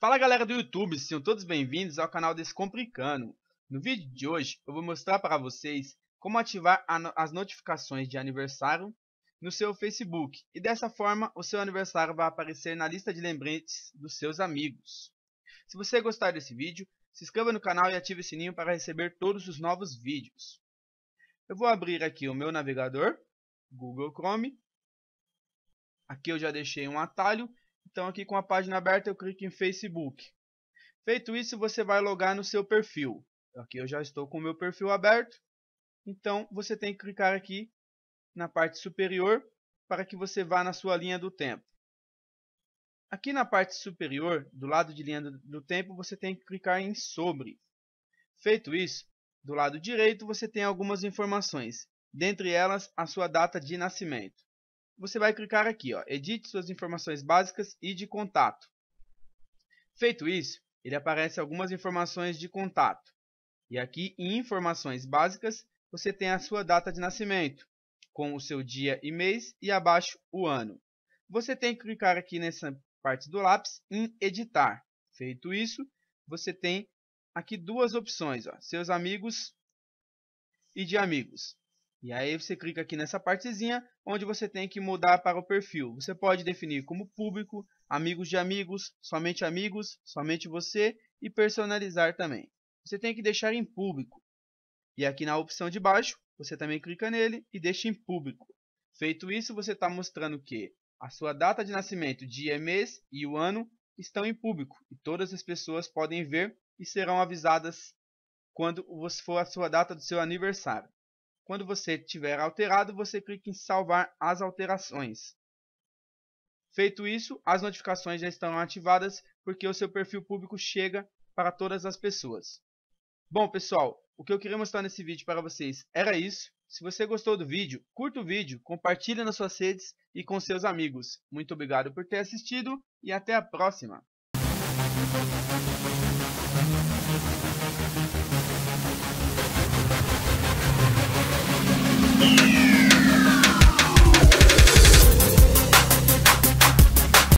Fala galera do YouTube, sejam todos bem-vindos ao canal Descomplicando. No vídeo de hoje eu vou mostrar para vocês como ativar as notificações de aniversário no seu Facebook e dessa forma o seu aniversário vai aparecer na lista de lembretes dos seus amigos. Se você gostar desse vídeo, se inscreva no canal e ative o sininho para receber todos os novos vídeos. Eu vou abrir aqui o meu navegador, Google Chrome. Aqui eu já deixei um atalho então aqui com a página aberta eu clico em Facebook. Feito isso, você vai logar no seu perfil. Aqui eu já estou com o meu perfil aberto. Então você tem que clicar aqui na parte superior para que você vá na sua linha do tempo. Aqui na parte superior, do lado de linha do tempo, você tem que clicar em sobre. Feito isso, do lado direito você tem algumas informações, dentre elas a sua data de nascimento você vai clicar aqui, ó, edite suas informações básicas e de contato. Feito isso, ele aparece algumas informações de contato. E aqui em informações básicas, você tem a sua data de nascimento, com o seu dia e mês e abaixo o ano. Você tem que clicar aqui nessa parte do lápis em editar. Feito isso, você tem aqui duas opções, ó, seus amigos e de amigos. E aí você clica aqui nessa partezinha onde você tem que mudar para o perfil. Você pode definir como público, amigos de amigos, somente amigos, somente você e personalizar também. Você tem que deixar em público. E aqui na opção de baixo, você também clica nele e deixa em público. Feito isso, você está mostrando que a sua data de nascimento, dia, mês e o ano estão em público. E todas as pessoas podem ver e serão avisadas quando for a sua data do seu aniversário. Quando você tiver alterado, você clica em salvar as alterações. Feito isso, as notificações já estão ativadas porque o seu perfil público chega para todas as pessoas. Bom pessoal, o que eu queria mostrar nesse vídeo para vocês era isso. Se você gostou do vídeo, curta o vídeo, compartilhe nas suas redes e com seus amigos. Muito obrigado por ter assistido e até a próxima!